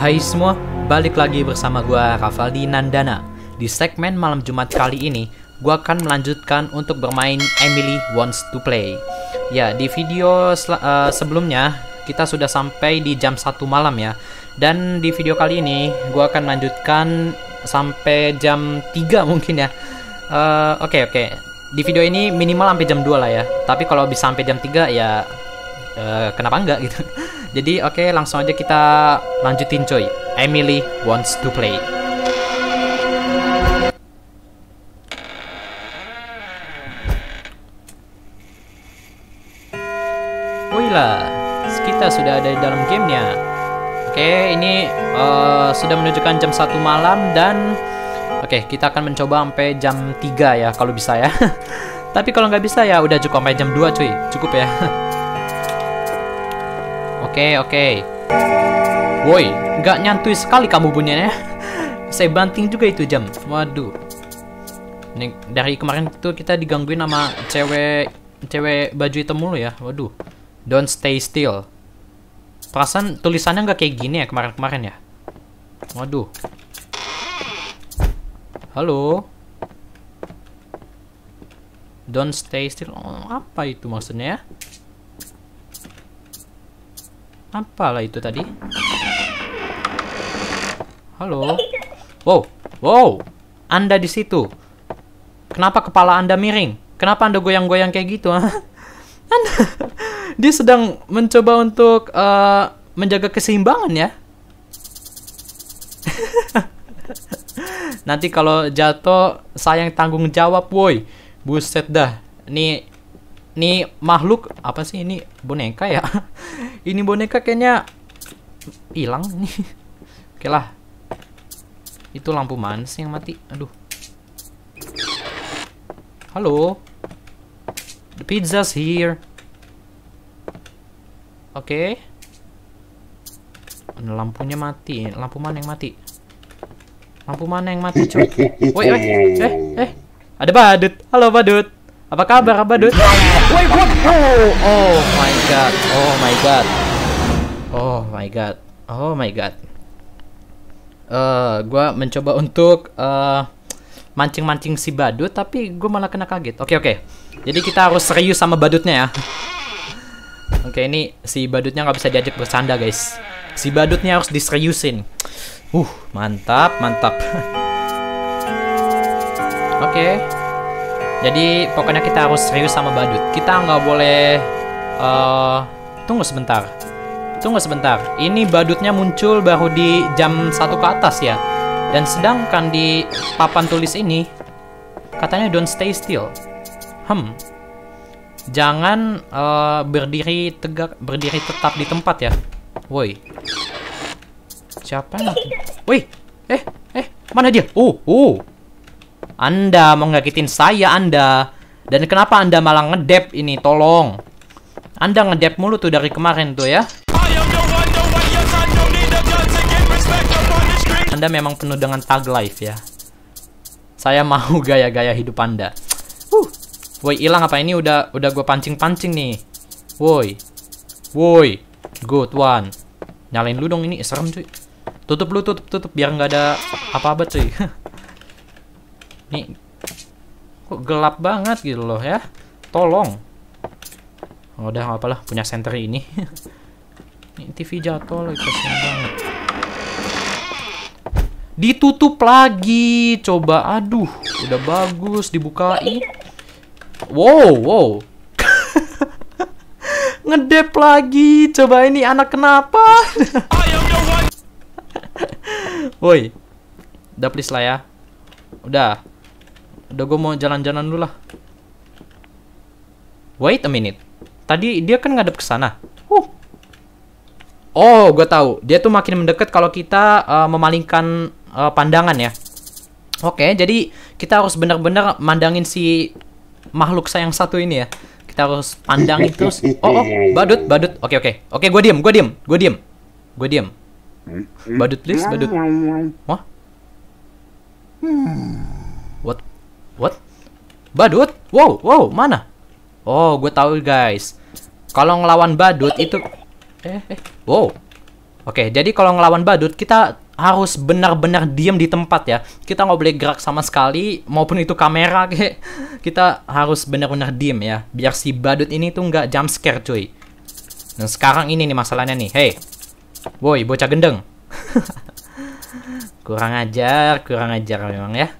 Hai semua, balik lagi bersama gue Rafaldi Nandana. Di segmen malam Jumat kali ini, gua akan melanjutkan untuk bermain Emily Wants to Play. Ya, di video uh, sebelumnya kita sudah sampai di jam 1 malam ya. Dan di video kali ini gua akan melanjutkan sampai jam 3 mungkin ya. Eh, oke uh, oke, okay, okay di video ini minimal sampai jam 2 lah ya. Tapi kalau bisa sampai jam 3 ya uh, kenapa enggak gitu. Jadi oke okay, langsung aja kita lanjutin coy. Emily wants to play. lah, kita sudah ada di dalam gamenya. Oke, okay, ini uh, sudah menunjukkan jam 1 malam dan Oke, kita akan mencoba sampai jam 3 ya kalau bisa ya. Tapi kalau nggak bisa ya udah cukup sampai jam 2 cuy. Cukup ya. Oke, oke. Woi, nggak nyantui sekali kamu bunyinya. Ya. Saya banting juga itu jam. Waduh. Nih, dari kemarin itu kita digangguin sama cewek cewek baju hitam mulu ya. Waduh. Don't stay still. Perasaan tulisannya nggak kayak gini ya kemarin-kemarin ya. Waduh. Halo? Don't stay still. Oh, apa itu maksudnya? Ya? Apalah itu tadi? Halo? Wow, wow. Anda di situ. Kenapa kepala Anda miring? Kenapa Anda goyang-goyang kayak gitu? Ah? anda dia sedang mencoba untuk uh, menjaga keseimbangan ya. Nanti kalau jatuh sayang tanggung jawab, woi. Buset dah. Nih nih makhluk apa sih ini boneka ya? ini boneka kayaknya hilang nih. Oke lah. Itu lampu mana sih yang mati? Aduh. Halo. The pizza's here. Oke. Okay. Lampunya mati. Lampu mana yang mati? Lampu mana yang mati, cuy? Woi, woi. Eh, eh. Ada badut. Halo badut. Apa kabar badut? Woi, what? Oh, oh my god. Oh my god. Oh my god. Oh my god. Eh, uh, gua mencoba untuk uh, mancing-mancing si badut tapi gue malah kena kaget. Oke, okay, oke. Okay. Jadi kita harus serius sama badutnya ya. Oke, okay, ini si badutnya nggak bisa diajak bersanda, guys. Si badutnya harus diseriusin. Uh, mantap, mantap. Oke. Okay. Jadi pokoknya kita harus serius sama badut. Kita nggak boleh uh, tunggu sebentar. Tunggu sebentar. Ini badutnya muncul baru di jam satu ke atas ya. Dan sedangkan di papan tulis ini katanya don't stay still. Hmm. Jangan uh, berdiri tegak, berdiri tetap di tempat ya. Woi. Siapa yang Wih, eh, eh, mana dia? Oh, oh. Anda mau nyakitin saya, Anda. Dan kenapa Anda malah ngedep ini? Tolong. Anda ngedep mulu tuh dari kemarin tuh ya. Anda memang penuh dengan tag life ya. Saya mau gaya-gaya hidup Anda. Huh. Woi, hilang apa ini udah udah gue pancing-pancing nih. Woi. Woi. Good one. Nyalain lu dong ini, serem cuy. Tutup lu, tutup, tutup. Biar nggak ada apa-apa cuy. Nih. Kok gelap banget gitu loh ya. Tolong. Oh, udah, apalah. Punya senter ini. Ini TV jatuh loh. Kasian banget. Ditutup lagi. Coba, aduh. Udah bagus. dibuka Dibukain. Wow, wow. Ngedep lagi. Coba ini anak kenapa? Woi. Udah please lah ya. Udah. Udah gue mau jalan-jalan dulu lah. Wait a minute. Tadi dia kan ngadep ke sana. Huh. Oh, gue tahu. Dia tuh makin mendekat kalau kita uh, memalingkan uh, pandangan ya. Oke, okay, jadi kita harus benar-benar mandangin si makhluk sayang satu ini ya. Kita harus pandang itu. Oh, oh, badut, badut. Oke, okay, oke. Okay. Oke, gue diem, gue diem, gue diem. Gue diem. Hmm? Badut please, hmm? badut. Hmm? Wah? What? What? Badut? Wow, wow, mana? Oh, gue tahu guys. Kalau ngelawan badut itu eh eh wow. Oke, jadi kalau ngelawan badut kita harus benar-benar diem di tempat ya. Kita nggak boleh gerak sama sekali, maupun itu kamera Kita harus benar-benar diem ya, biar si badut ini tuh nggak jump scare cuy. Dan sekarang ini nih masalahnya nih, hey, Woi, bocah gendeng. kurang ajar, kurang ajar memang ya.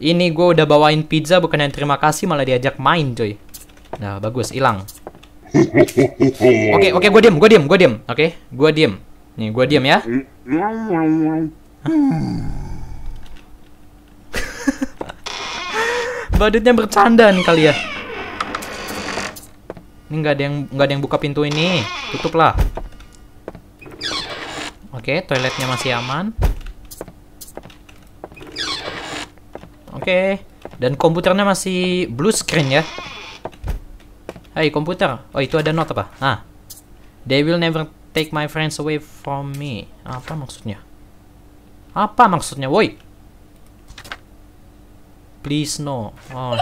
Ini gue udah bawain pizza bukan yang terima kasih malah diajak main coy. Nah bagus hilang. Oke oke gue diem gue diem gue diem oke okay, gue diem nih gue diem ya. Badutnya bercanda nih kali ya. Ini nggak ada yang nggak ada yang buka pintu ini. Tutuplah. Oke, okay, toiletnya masih aman. Oke, okay. dan komputernya masih blue screen ya. Hai komputer. Oh, itu ada note apa? Ah. They will never take my friends away from me. Apa maksudnya? Apa maksudnya, woi? Please no. Oh.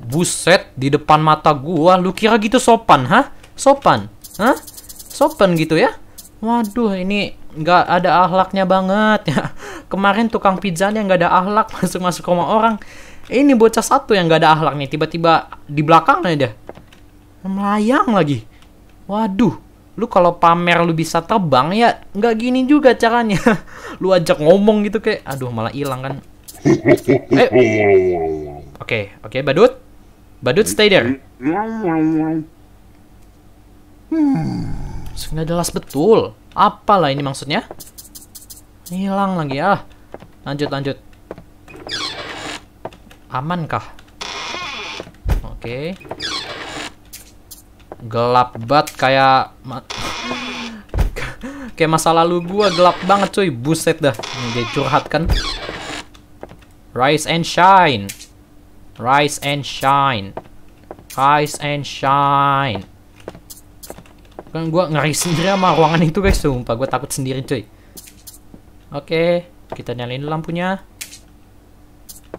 Buset, di depan mata gua lu kira gitu sopan, hah? Sopan? Hah? Sopan gitu ya? Waduh, ini nggak ada ahlaknya banget ya. Kemarin tukang yang nggak ada ahlak masuk-masuk rumah orang. Ini bocah satu yang nggak ada ahlak nih, tiba-tiba di belakangnya dia. Melayang lagi. Waduh, lu kalau pamer lu bisa terbang ya nggak gini juga caranya. Lu ajak ngomong gitu kayak, aduh malah hilang kan. Oke, eh. oke, okay, okay, badut. Badut stay there. Hmm. Skin jelas betul. Apalah ini maksudnya? Hilang lagi ah. Lanjut lanjut. Amankah? Oke. Okay. Gelap banget kayak ma kayak masa lalu gua gelap banget cuy. Buset dah. Ini dia curhat kan. Rise and shine. Rise and shine. Rise and shine kan gue ngeri sendiri sama ruangan itu guys sumpah gue takut sendiri cuy oke kita nyalain lampunya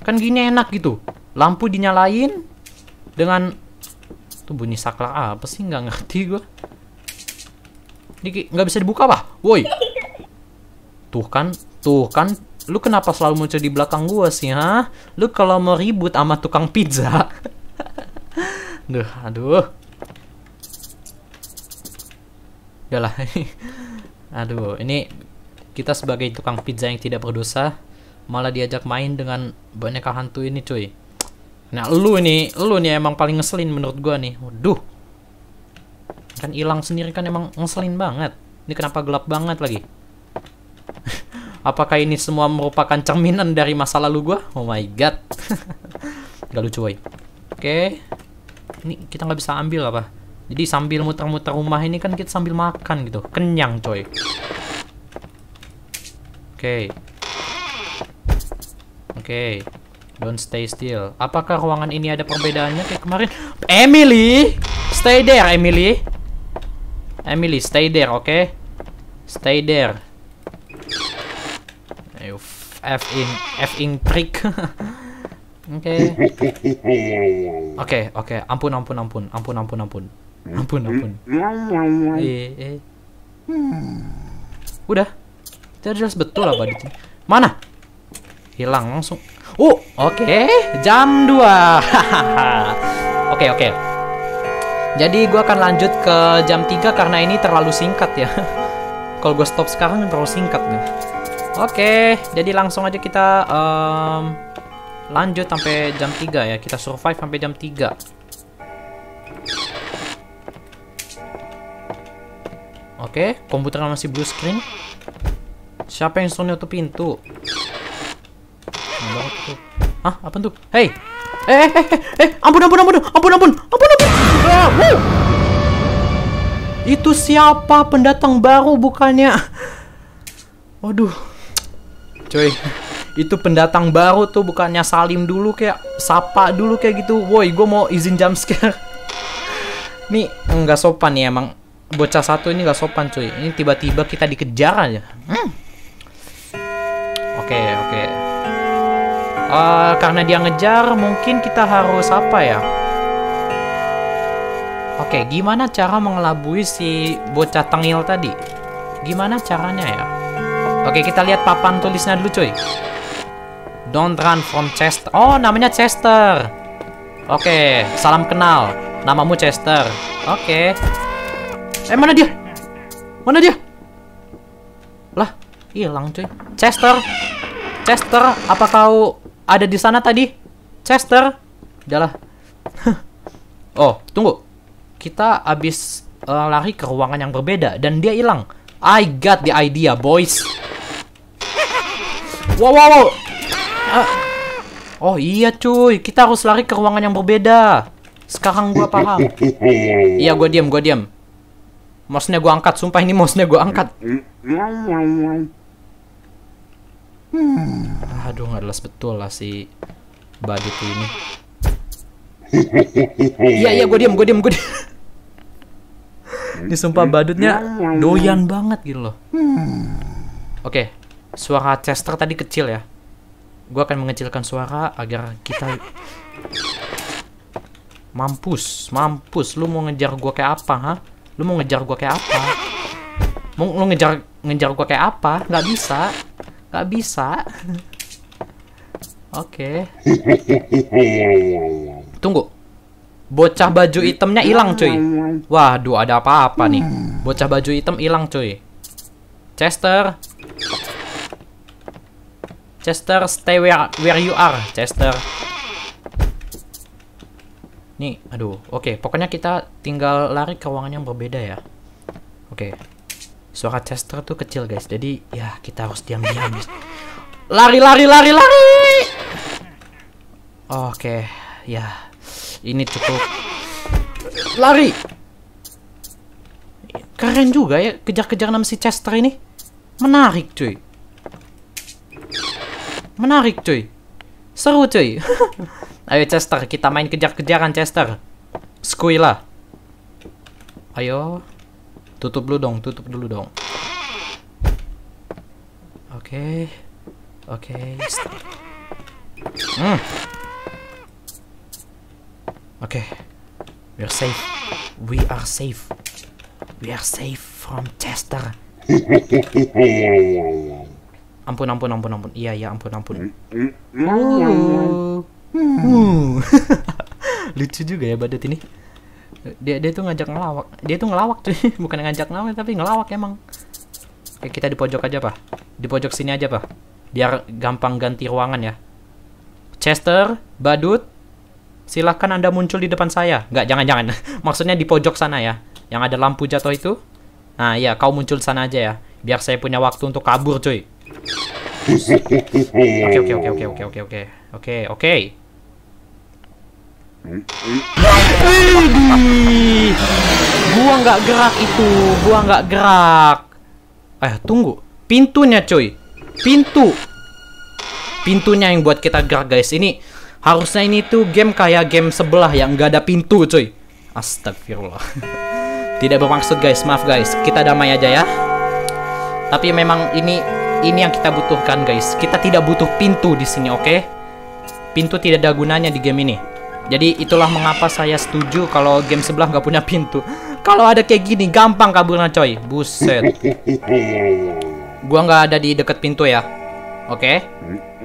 kan gini enak gitu lampu dinyalain dengan tuh bunyi saklar apa sih nggak ngerti gue ini nggak bisa dibuka pak woi tuh kan tuh kan lu kenapa selalu muncul di belakang gue sih ha lu kalau mau ribut sama tukang pizza Duh, aduh udahlah aduh ini kita sebagai tukang pizza yang tidak berdosa malah diajak main dengan boneka hantu ini cuy nah lu ini lu nih emang paling ngeselin menurut gua nih waduh kan hilang sendiri kan emang ngeselin banget ini kenapa gelap banget lagi apakah ini semua merupakan cerminan dari masa lalu gua oh my god gak lucu boy oke ini kita nggak bisa ambil apa jadi sambil muter-muter rumah ini kan kita sambil makan gitu. Kenyang coy. Oke. Okay. Oke. Okay. Don't stay still. Apakah ruangan ini ada perbedaannya kayak kemarin? Emily, stay there Emily. Emily, stay there, oke? Okay? Stay there. Ayo, f in f in prick. Oke. Oke, oke. Ampun, ampun, ampun. Ampun, ampun, ampun. Hmm? ampun hmm? ampun hmm? eh, eh. Hmm. udah kita jelas betul apa di sini mana hilang langsung oh oke okay. jam 2 oke oke okay, okay. jadi gue akan lanjut ke jam 3 karena ini terlalu singkat ya kalau gue stop sekarang terlalu singkat nih oke okay, jadi langsung aja kita um, lanjut sampai jam 3 ya kita survive sampai jam 3 Oke, Oke, okay, komputer masih blue screen. Siapa yang suruh nutup pintu? Ah, apa tuh? Hey! Eh, eh, eh, eh, eh, ampun, ampun, ampun, ampun, ampun, ampun, ampun. Ah, Itu siapa pendatang baru bukannya? Waduh. cuy, itu pendatang baru tuh bukannya salim dulu kayak sapa dulu kayak gitu. Woi, gue mau izin jump scare. Nih, nggak sopan nih emang bocah satu ini gak sopan cuy ini tiba-tiba kita dikejar aja hmm. oke okay, oke okay. uh, eh, karena dia ngejar mungkin kita harus apa ya oke okay, gimana cara mengelabui si bocah tengil tadi gimana caranya ya oke kita lihat papan tulisnya dulu cuy don't run from Chester oh namanya Chester oke salam kenal namamu Chester oke Eh mana dia? Mana dia? Lah, hilang cuy. Chester. Chester, apa kau ada di sana tadi? Chester. Udahlah. oh, tunggu. Kita habis uh, lari ke ruangan yang berbeda dan dia hilang. I got the idea, boys. Wow, wow, wow. Uh, oh iya cuy, kita harus lari ke ruangan yang berbeda. Sekarang gua paham. Iya, gua diam, gua diam. Mouse-nya gue angkat, sumpah ini mouse-nya gue angkat. Hmm. Aduh, nggak jelas betul lah si badut ini. Iya, iya, gue diem, gue diem, gue diem. ini sumpah badutnya doyan banget gitu loh. Oke, okay. suara Chester tadi kecil ya. Gue akan mengecilkan suara agar kita Mampus, mampus, lu mau ngejar gue kayak apa, ha? Lu mau ngejar gua kayak apa? Mau lu ngejar ngejar gua kayak apa? Nggak bisa. Nggak bisa. Oke. Okay. Tunggu. Bocah baju hitamnya hilang, cuy. Waduh, ada apa-apa nih. Bocah baju hitam hilang, cuy. Chester. Chester, stay where, where you are, Chester. Nih, aduh. Oke, okay, pokoknya kita tinggal lari ke ruangan yang berbeda ya. Oke. Okay. Suara Chester tuh kecil, guys. Jadi, ya kita harus diam-diam. Lari, lari, lari, lari! Oke, okay. ya. Ini cukup. Lari! Keren juga ya, kejar-kejar nama si Chester ini. Menarik, cuy. Menarik, cuy. Seru, cuy. Ayo Chester, kita main kejar-kejaran Chester. lah. Ayo. Tutup dulu dong, tutup dulu dong. Oke. Oke. Hmm. Oke. Okay. We are safe. We are safe. We are safe from Chester. Ampun, ampun, ampun, ampun. Iya, iya, ampun, ampun. Ooh. Hmm, hmm, hmm. Hmm. Lucu juga ya badut ini. Dia dia tuh ngajak ngelawak. Dia tuh ngelawak cuy, bukan ngajak ngelawak tapi ngelawak emang. Oke, kita di pojok aja, Pak. Di pojok sini aja, Pak. Biar gampang ganti ruangan ya. Chester, Badut, silahkan Anda muncul di depan saya. Nggak, jangan-jangan. Maksudnya di pojok sana ya. Yang ada lampu jatuh itu. Nah, iya, kau muncul sana aja ya. Biar saya punya waktu untuk kabur, cuy. Oke, oke, oke, oke, oke, oke, oke. Oke, oke gua nggak gerak itu, gua nggak gerak. Eh, tunggu, pintunya coy, pintu, pintunya yang buat kita gerak guys. Ini harusnya ini tuh game kayak game sebelah yang nggak ada pintu coy. Astagfirullah. Tidak bermaksud guys, maaf guys, kita damai aja ya. Tapi memang ini ini yang kita butuhkan guys. Kita tidak butuh pintu di sini, oke? Okay? Pintu tidak ada gunanya di game ini. Jadi itulah mengapa saya setuju kalau game sebelah nggak punya pintu. Kalau ada kayak gini, gampang kaburnya coy. Buset. Gua nggak ada di dekat pintu ya. Oke. Okay.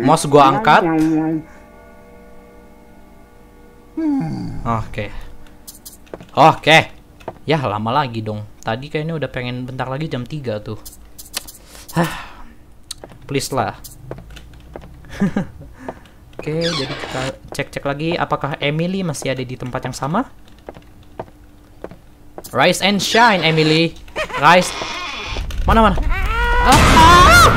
Mos gua angkat. Hmm, oke. Okay. Oke. Okay. Ya lama lagi dong. Tadi kayaknya udah pengen bentar lagi jam 3 tuh. Hah. Please lah. Oke, jadi kita cek-cek lagi apakah Emily masih ada di tempat yang sama. Rise and shine, Emily. Rise. Mana mana? Ah,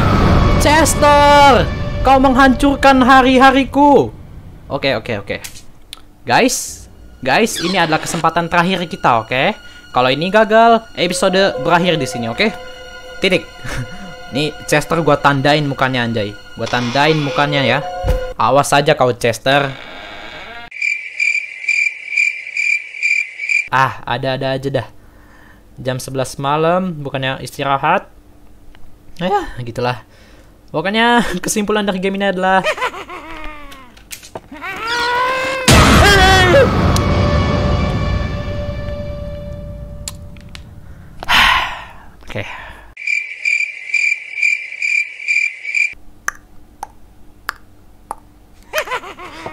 Chester, kau menghancurkan hari-hariku. Oke, oke, oke. Guys, guys, ini adalah kesempatan terakhir kita, oke? Kalau ini gagal, episode berakhir di sini, oke? Okay? Titik. Nih Chester gua tandain mukanya anjay. Gua tandain mukanya ya. Awas saja kau Chester. Ah, ada-ada aja dah. Jam 11 malam, bukannya istirahat. Ya, eh, gitulah. Pokoknya kesimpulan dari game ini adalah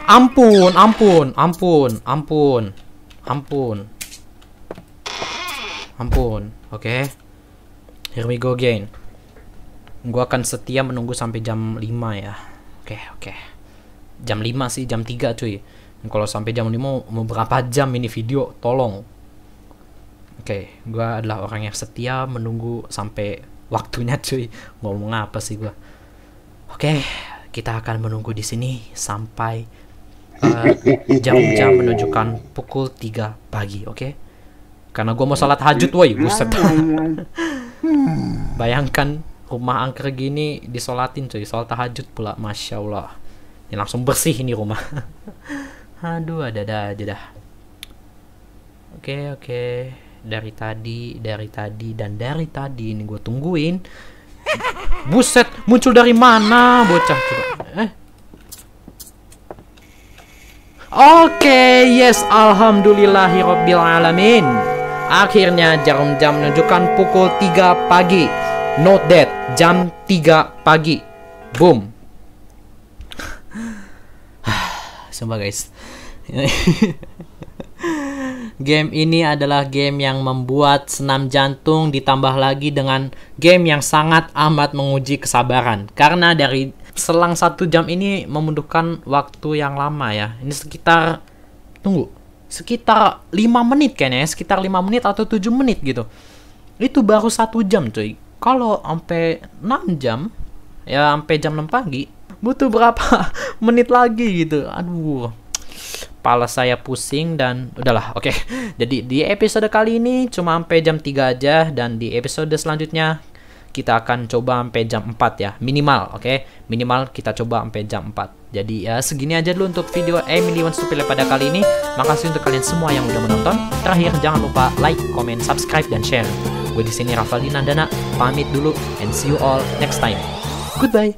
Ampun, ampun, ampun, ampun, ampun, ampun. Oke, okay. here we go again. Gua akan setia menunggu sampai jam 5 ya. Oke, okay, oke. Okay. Jam 5 sih, jam 3 cuy. kalau sampai jam 5 mau berapa jam ini video, tolong. Oke, okay, gua adalah orang yang setia menunggu sampai waktunya cuy. Ngomong apa sih gua? Oke, okay, kita akan menunggu di sini sampai Eh, jam-jam uh, menunjukkan pukul 3 pagi, oke? Okay? Karena gue mau salat hajut, woi, buset. Bayangkan rumah angker gini disolatin cuy, solat tahajud pula, masya Allah. Ini langsung bersih ini rumah. Aduh, ada ada aja dah. Oke okay, oke, okay. dari tadi, dari tadi dan dari tadi ini gue tungguin. Buset, muncul dari mana bocah coba? Eh, Oke, okay, yes, alhamdulillahirabbil alamin. Akhirnya jarum jam menunjukkan pukul 3 pagi. Note that, jam 3 pagi. Boom. Sumpah guys. game ini adalah game yang membuat senam jantung ditambah lagi dengan game yang sangat amat menguji kesabaran. Karena dari selang satu jam ini membutuhkan waktu yang lama ya. Ini sekitar tunggu sekitar lima menit kayaknya ya. sekitar lima menit atau tujuh menit gitu itu baru satu jam cuy kalau sampai enam jam ya sampai jam enam pagi butuh berapa menit lagi gitu aduh pala saya pusing dan udahlah oke okay. jadi di episode kali ini cuma sampai jam 3 aja dan di episode selanjutnya kita akan coba sampai jam 4 ya minimal oke okay? minimal kita coba sampai jam 4 jadi ya segini aja dulu untuk video Emily Wants to pada kali ini makasih untuk kalian semua yang udah menonton terakhir jangan lupa like comment subscribe dan share gue di sini Rafael Dana pamit dulu and see you all next time goodbye